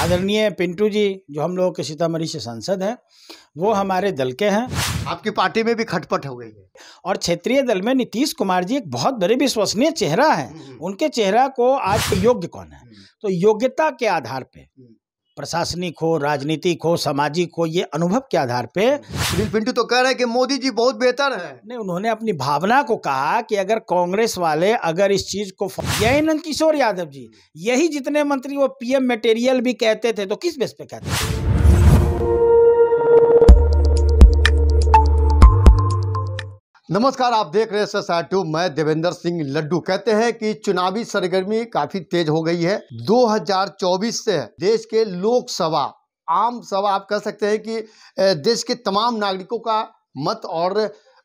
आदरणीय पिंटू जी जो हम लोगों के सीतामढ़ी से सांसद हैं वो हमारे दल के हैं आपकी पार्टी में भी खटपट हो गई है और क्षेत्रीय दल में नीतीश कुमार जी एक बहुत बड़े विश्वसनीय चेहरा है हम्म। उनके चेहरा को आज योग्य कौन है हम्म। तो योग्यता के आधार पे हम्म। प्रशासनिक हो राजनीतिक हो सामाजिक हो ये अनुभव के आधार पे सुनील पिंटू तो कह रहे हैं कि मोदी जी बहुत बेहतर है नहीं उन्होंने अपनी भावना को कहा कि अगर कांग्रेस वाले अगर इस चीज को यही नंद किशोर यादव जी यही जितने मंत्री वो पीएम मटेरियल भी कहते थे तो किस बेस पे कहते थे नमस्कार आप देख रहे हैं सर टू मैं देवेंद्र सिंह लड्डू कहते हैं कि चुनावी सरगर्मी काफी तेज हो गई है 2024 से देश के लोकसभा आम सभा आप कह सकते हैं कि देश के तमाम नागरिकों का मत और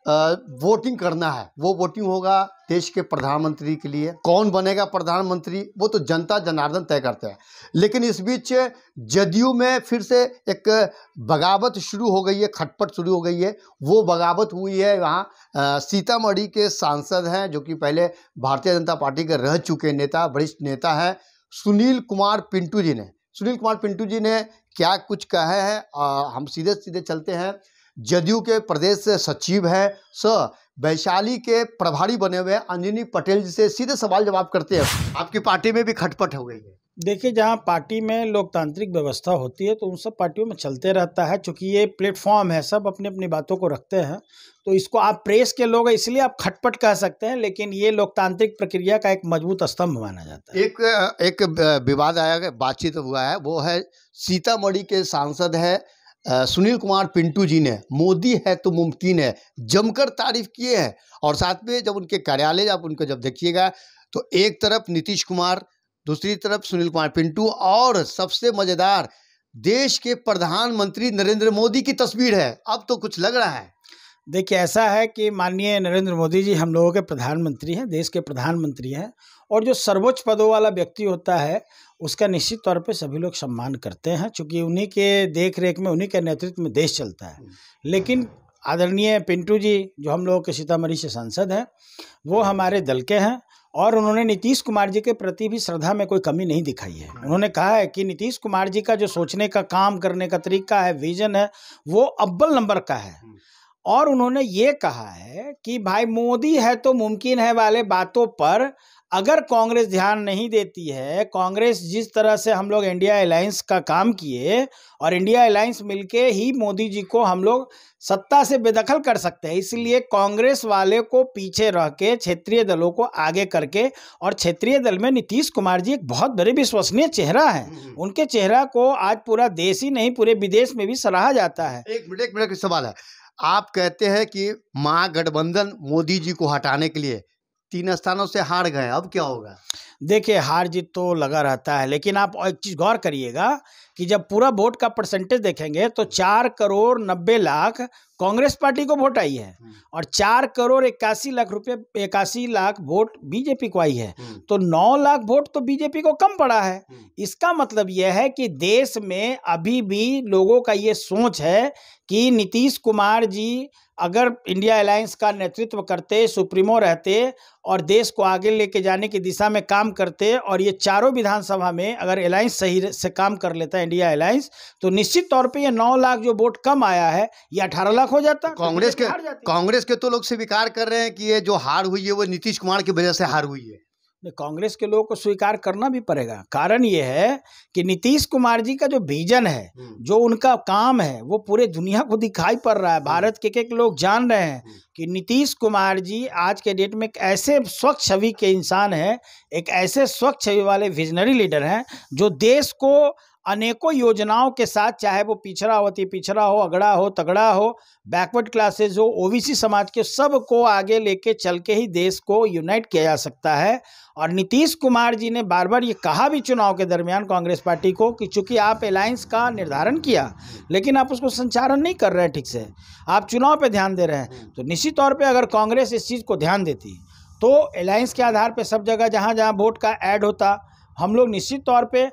वोटिंग करना है वो वोटिंग होगा देश के प्रधानमंत्री के लिए कौन बनेगा प्रधानमंत्री वो तो जनता जनार्दन तय करते हैं लेकिन इस बीच जदयू में फिर से एक बगावत शुरू हो गई है खटपट शुरू हो गई है वो बगावत हुई है वहाँ सीतामढ़ी के सांसद हैं जो कि पहले भारतीय जनता पार्टी के रह चुके नेता वरिष्ठ नेता हैं सुनील कुमार पिंटू जी ने सुनील कुमार पिंटू जी ने क्या कुछ कहे हैं हम सीधे सीधे चलते हैं जदयू के प्रदेश सचिव हैं स वैशाली के प्रभारी बने हुए अंजनी पटेल जी से सीधे सवाल जवाब करते हैं आपकी पार्टी में भी खटपट हो गई है देखिए जहाँ पार्टी में लोकतांत्रिक व्यवस्था होती है तो उन सब पार्टियों में चलते रहता है चूँकि ये प्लेटफॉर्म है सब अपनी अपनी बातों को रखते हैं तो इसको आप प्रेस के लोग हैं इसलिए आप खटपट कह सकते हैं लेकिन ये लोकतांत्रिक प्रक्रिया का एक मजबूत स्तंभ माना जाता है एक एक विवाद आया बातचीत हुआ है वो है सीतामढ़ी के सांसद है सुनील कुमार पिंटू जी ने मोदी है तो मुमकिन है जमकर तारीफ किए हैं और साथ में जब उनके कार्यालय आप उनको जब देखिएगा तो एक तरफ नीतीश कुमार दूसरी तरफ सुनील कुमार पिंटू और सबसे मज़ेदार देश के प्रधानमंत्री नरेंद्र मोदी की तस्वीर है अब तो कुछ लग रहा है देखिए ऐसा है कि माननीय नरेंद्र मोदी जी हम लोगों के प्रधानमंत्री हैं देश के प्रधानमंत्री हैं और जो सर्वोच्च पदों वाला व्यक्ति होता है उसका निश्चित तौर पे सभी लोग सम्मान करते हैं क्योंकि उन्हीं के देख रेख में उन्हीं के नेतृत्व में देश चलता है हम्म। लेकिन आदरणीय पिंटू जी जो हम लोगों के सीतामढ़ी से सांसद हैं वो हमारे दल के हैं और उन्होंने नीतीश कुमार जी के प्रति भी श्रद्धा में कोई कमी नहीं दिखाई है हम्म। उन्होंने कहा है कि नीतीश कुमार जी का जो सोचने का काम करने का तरीका है विजन है वो अव्वल नंबर का है हम्म। और उन्होंने ये कहा है कि भाई मोदी है तो मुमकिन है वाले बातों पर अगर कांग्रेस ध्यान नहीं देती है कांग्रेस जिस तरह से हम लोग इंडिया अलायंस का काम किए और इंडिया अलायंस मिलके ही मोदी जी को हम लोग सत्ता से बेदखल कर सकते हैं इसलिए कांग्रेस वाले को पीछे रह के क्षेत्रीय दलों को आगे करके और क्षेत्रीय दल में नीतीश कुमार जी एक बहुत बड़े विश्वसनीय चेहरा है हम्म, हम्म। उनके चेहरा को आज पूरा देश ही नहीं पूरे विदेश में भी सराहा जाता है एक मिनट एक मिनट सवाल है आप कहते हैं कि महागठबंधन मोदी जी को हटाने के लिए तीन स्थानों से हार गए अब क्या होगा देखिए हार जीत तो लगा रहता है लेकिन आप एक चीज़ गौर करिएगा कि जब पूरा वोट का परसेंटेज देखेंगे तो चार करोड़ नब्बे लाख कांग्रेस पार्टी को वोट आई है हम्म। और चार करोड़ इक्यासी लाख रुपए इक्यासी लाख वोट बीजेपी को आई है हम्म। तो नौ लाख वोट तो बीजेपी को कम पड़ा है हम्म। इसका मतलब यह है कि देश में अभी भी लोगों का ये सोच है कि नीतीश कुमार जी अगर इंडिया अलायंस का नेतृत्व करते सुप्रीमो रहते और देश को आगे लेके जाने की दिशा में काम करते और ये चारों विधानसभा में अगर अलायंस सही से काम कर लेता इंडिया अलायंस तो निश्चित तौर पे ये नौ लाख जो वोट कम आया है ये अठारह लाख हो जाता कांग्रेस के कांग्रेस के तो लोग स्वीकार कर रहे हैं कि ये जो हार हुई है वो नीतीश कुमार की वजह से हार हुई है कांग्रेस के लोगों को स्वीकार करना भी पड़ेगा कारण ये है कि नीतीश कुमार जी का जो विजन है हम्म। जो उनका काम है वो पूरे दुनिया को दिखाई पड़ रहा है हम्म। भारत के एक लोग जान रहे हैं हम्म। कि नीतीश कुमार जी आज के डेट में एक ऐसे स्वच्छ छवि के इंसान हैं एक ऐसे स्वच्छ छवि वाले विजनरी लीडर हैं जो देश को अनेकों योजनाओं के साथ चाहे वो पिछड़ा पिछड़ावती पिछड़ा हो अगड़ा हो तगड़ा हो बैकवर्ड क्लासेस हो ओबीसी समाज के सब को आगे लेके चल के ही देश को यूनाइट किया जा सकता है और नीतीश कुमार जी ने बार बार ये कहा भी चुनाव के दरमियान कांग्रेस पार्टी को कि चूंकि आप अलायंस का निर्धारण किया लेकिन आप उसको संचालन नहीं कर रहे ठीक से आप चुनाव पर ध्यान दे रहे हैं तो निश्चित तौर पर अगर कांग्रेस इस चीज़ को ध्यान देती तो अलायंस के आधार पर सब जगह जहाँ जहाँ वोट का ऐड होता हम लोग निश्चित तौर पर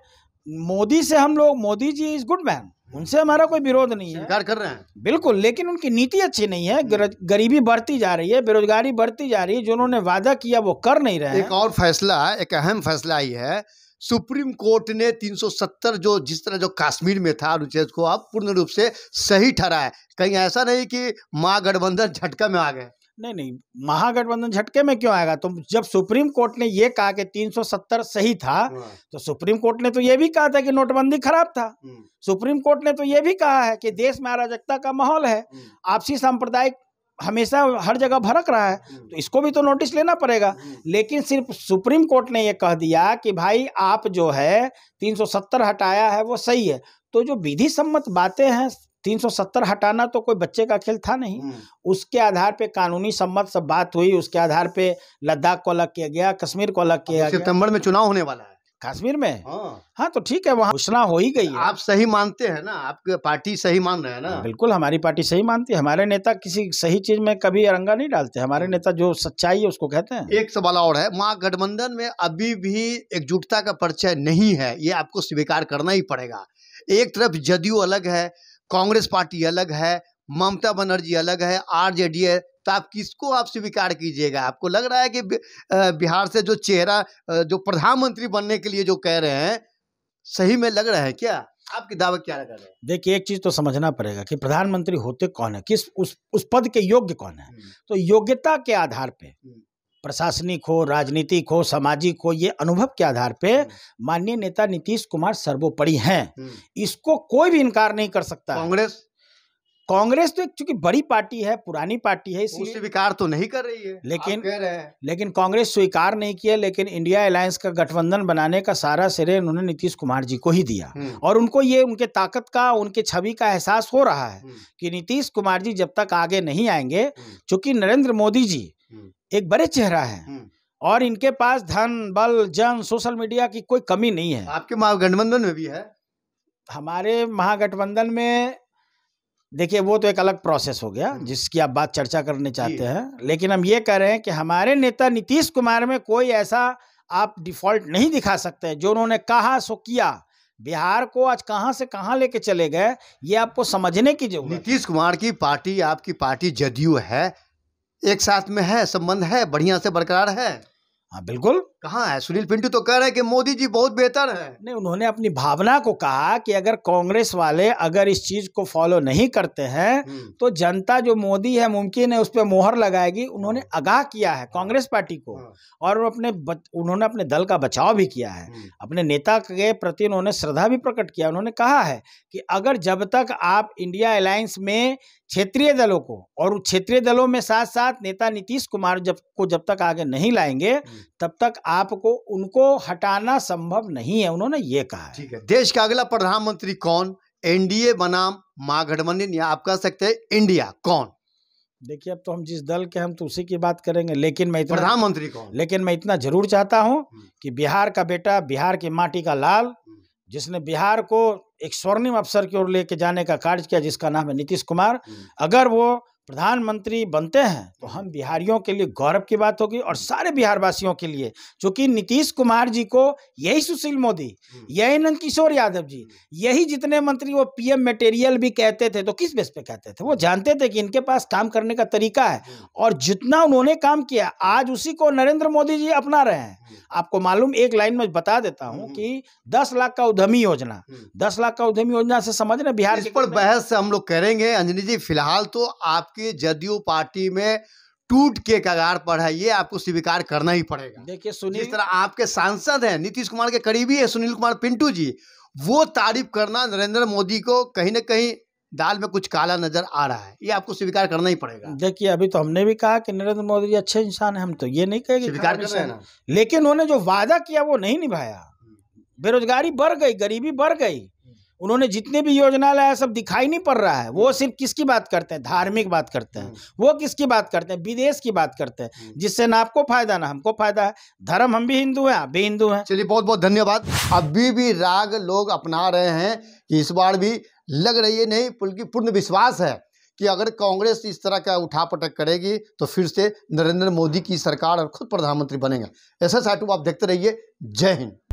मोदी से हम लोग Modi ji is good man उनसे हमारा कोई विरोध नहीं है कर रहे हैं बिल्कुल लेकिन उनकी नीति अच्छी नहीं है गरीबी बढ़ती जा रही है बेरोजगारी बढ़ती जा रही है जो उन्होंने वादा किया वो कर नहीं रहे एक और फैसला एक अहम फैसला ही है सुप्रीम कोर्ट ने 370 जो जिस तरह जो कश्मीर में था अनुच्छेद को अब पूर्ण रूप से सही ठहरा है कहीं ऐसा नहीं कि महागठबंधन झटका में आ गए नहीं नहीं महागठबंधन झटके में क्यों आएगा तो जब सुप्रीम कोर्ट ने ये कहा कि 370 सही था हाँ। तो सुप्रीम कोर्ट ने तो ये भी कहा था कि नोटबंदी खराब था हम्म। सुप्रीम कोर्ट ने तो ये भी कहा है कि देश में अराजकता का माहौल है हम्म। आपसी सांप्रदायिक हमेशा हर जगह भड़क रहा है हम्म। तो इसको भी तो नोटिस लेना पड़ेगा लेकिन सिर्फ सुप्रीम कोर्ट ने यह कह दिया कि भाई आप जो है 370 हटाया है वो सही है तो जो विधि सम्मत बातें हैं तीन सौ सत्तर हटाना तो कोई बच्चे का खेल था नहीं हम्म। उसके आधार पे कानूनी सम्मत सब बात हुई उसके आधार पे लद्दाख को अलग किया गया कश्मीर को अलग किया गया सितंबर में चुनाव होने वाला है कश्मीर में हाँ, हाँ तो ठीक है वहाँ घोषणा हो ही गई है आप सही मानते हैं ना आपकी पार्टी सही मान रहे हैं ना बिल्कुल हमारी पार्टी सही मानती है हमारे नेता किसी सही चीज में कभी अरंगा नहीं डालते हमारे नेता जो सच्चाई है उसको कहते हैं एक सवाल और है महागठबंधन में अभी भी एकजुटता का परिचय नहीं है ये आपको स्वीकार करना ही पड़ेगा एक तरफ जदयू अलग है कांग्रेस पार्टी अलग है ममता बनर्जी अलग है आरजेडी है तो आप किसको आप स्वीकार कीजिएगा आपको लग रहा है कि बिहार से जो चेहरा जो प्रधानमंत्री बनने के लिए जो कह रहे हैं सही में लग रहा है क्या आपकी दावा क्या लग रहा है देखिए एक चीज तो समझना पड़ेगा कि प्रधानमंत्री होते कौन है किस उस उस पद के योग्य कौन है हम्म। तो योग्यता के आधार पे हम्म। प्रशासनिक हो राजनीतिक हो सामाजिक हो ये अनुभव के आधार पे हम्म। माननीय नेता नीतीश कुमार सर्वोपरि हैं हम्म। इसको कोई भी इनकार नहीं कर सकता कांग्रेस कांग्रेस तो एक चूंकि बड़ी पार्टी है पुरानी पार्टी है इसलिए स्वीकार तो नहीं कर रही है लेकिन लेकिन कांग्रेस स्वीकार नहीं किया लेकिन इंडिया अलायंस का गठबंधन बनाने का सारा श्रेय उन्होंने नीतीश कुमार जी को ही दिया हम्म। और उनको ये उनके ताकत का उनके छवि का एहसास हो रहा है कि नीतीश कुमार जी जब तक आगे नहीं आएंगे चूंकि नरेंद्र मोदी जी एक बड़े चेहरा है हम्म। और इनके पास धन बल जन सोशल मीडिया की कोई कमी नहीं है आपके महागठबंधन में भी है हमारे महागठबंधन में देखिए वो तो एक अलग प्रोसेस हो गया हम्म। जिसकी आप बात चर्चा करने चाहते हैं लेकिन हम ये कह रहे हैं कि हमारे नेता नीतीश कुमार में कोई ऐसा आप डिफॉल्ट नहीं दिखा सकते जो उन्होंने कहा सो किया बिहार को आज कहां से कहां लेके चले गए ये आपको समझने की जरूरत नीतीश कुमार की पार्टी आपकी पार्टी जदयू है एक साथ में है संबंध है बढ़िया से बरकरार है हाँ बिल्कुल कहाँ है सुनील पिंटू तो कह रहे हैं कि मोदी जी बहुत बेहतर है नहीं उन्होंने अपनी भावना को कहा कि अगर कांग्रेस वाले अगर इस चीज को फॉलो नहीं करते हैं हम्म। तो जनता जो मोदी है मुमकिन है उस पर मोहर लगाएगी उन्होंने हाँ। आगाह किया है कांग्रेस पार्टी को हाँ। और अपने उन्होंने अपने दल का बचाव भी किया है हम्म। अपने नेता के प्रति उन्होंने श्रद्धा भी प्रकट किया उन्होंने कहा है कि अगर जब तक आप इंडिया अलायंस में क्षेत्रीय दलों को और क्षेत्रीय दलों में साथ साथ नेता नीतीश कुमार जब को जब तक आगे नहीं लाएंगे हम्म। तब तक आपको उनको हटाना संभव नहीं है उन्होंने ये कहा ठीक है देश का अगला प्रधानमंत्री कौन एनडीए बनाम महागठबंधन या आप कह सकते हैं इंडिया कौन देखिए अब तो हम जिस दल के हम तो उसी की बात करेंगे लेकिन मैं इतना प्रधानमंत्री कौन लेकिन मैं इतना जरूर चाहता हूँ हम्म। कि बिहार का बेटा बिहार की माटी का लाल जिसने बिहार को एक स्वर्णिम अवसर की ओर लेके जाने का कार्य किया जिसका नाम है नीतीश कुमार हम्म। अगर वो प्रधानमंत्री बनते हैं तो हम बिहारियों के लिए गौरव की बात होगी और सारे बिहार वासियों के लिए क्योंकि नीतीश कुमार जी को यही सुशील मोदी हम्म। यही नंद किशोर यादव जी हम्म। यही जितने मंत्री वो पीएम मटेरियल भी कहते थे तो किस बेस पे कहते थे वो जानते थे कि इनके पास काम करने का तरीका है हम्म। और जितना उन्होंने काम किया आज उसी को नरेंद्र मोदी जी अपना रहे हैं आपको मालूम एक लाइन में बता देता हूँ कि दस लाख का उद्यमी योजना दस लाख का उद्यमी योजना से समझ रहे बिहार बहस हम लोग करेंगे अंजनी जी फिलहाल तो आप आपके जदयू पार्टी में टूट के कगार पर है ये आपको स्वीकार करना ही पड़ेगा देखिए सुनील तरह आपके सांसद हैं नीतीश कुमार के करीबी है सुनील कुमार पिंटू जी वो तारीफ करना नरेंद्र मोदी को कहीं ना कहीं दाल में कुछ काला नजर आ रहा है ये आपको स्वीकार करना ही पड़ेगा देखिए अभी तो हमने भी कहा कि नरेंद्र मोदी जी अच्छे इंसान है हम तो ये नहीं कहेगी स्वीकार कर रहे हैं लेकिन उन्होंने जो वादा किया वो नहीं निभाया बेरोजगारी बढ़ गई गरीबी बढ़ गई उन्होंने जितने भी योजना लाया सब दिखाई नहीं पड़ रहा है वो हम्म। सिर्फ किसकी बात करते हैं धार्मिक बात करते हैं हम्म। वो किसकी बात करते हैं विदेश की बात करते हैं हम्म। जिससे ना आपको फायदा ना हमको फायदा है धर्म हम भी हिंदू हैं आप भी हिंदू हैं चलिए बहुत बहुत धन्यवाद अभी भी राग लोग अपना रहे हैं कि इस बार भी लग रही है नहीं बल्कि पूर्ण विश्वास है कि अगर कांग्रेस इस तरह का उठा पटक करेगी तो फिर से नरेंद्र मोदी की सरकार और खुद प्रधानमंत्री बनेंगे ऐसा साटू आप देखते रहिए जय हिंद